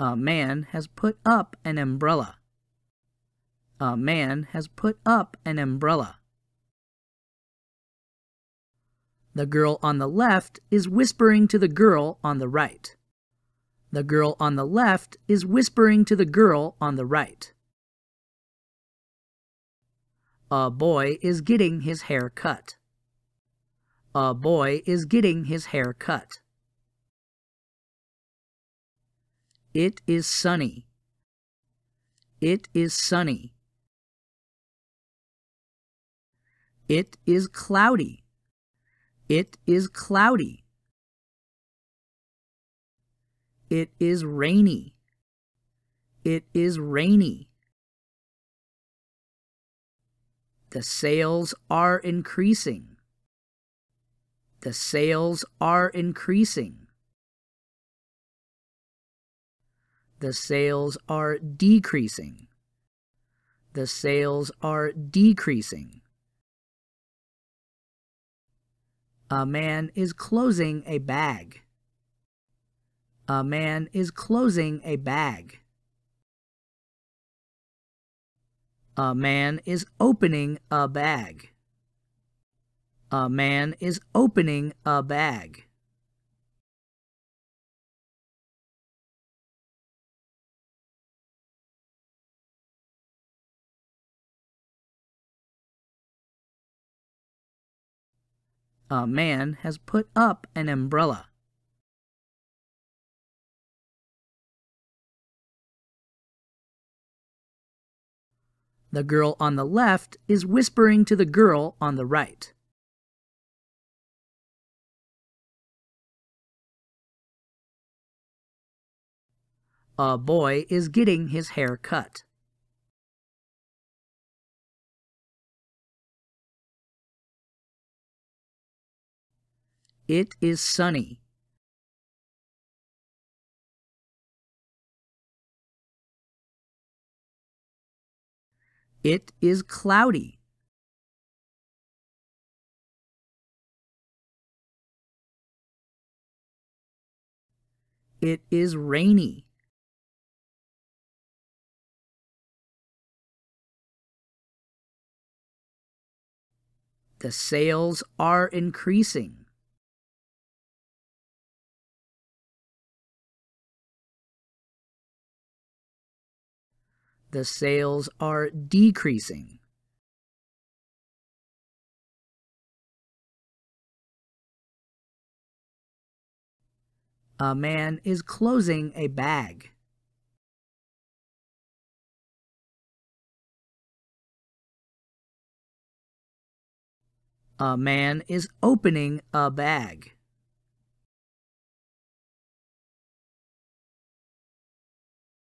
A man has put up an umbrella. A man has put up an umbrella. The girl on the left is whispering to the girl on the right. The girl on the left is whispering to the girl on the right. A boy is getting his hair cut. A boy is getting his hair cut. It is sunny. It is sunny. It is cloudy. It is cloudy. It is rainy. It is rainy. The sales are increasing. The sales are increasing. The sales are decreasing. The sales are decreasing. A man is closing a bag. A man is closing a bag. A man is opening a bag. A man is opening a bag. A man has put up an umbrella. The girl on the left is whispering to the girl on the right. A boy is getting his hair cut. It is sunny. It is cloudy. It is rainy. The sales are increasing. the sales are decreasing. A man is closing a bag. A man is opening a bag.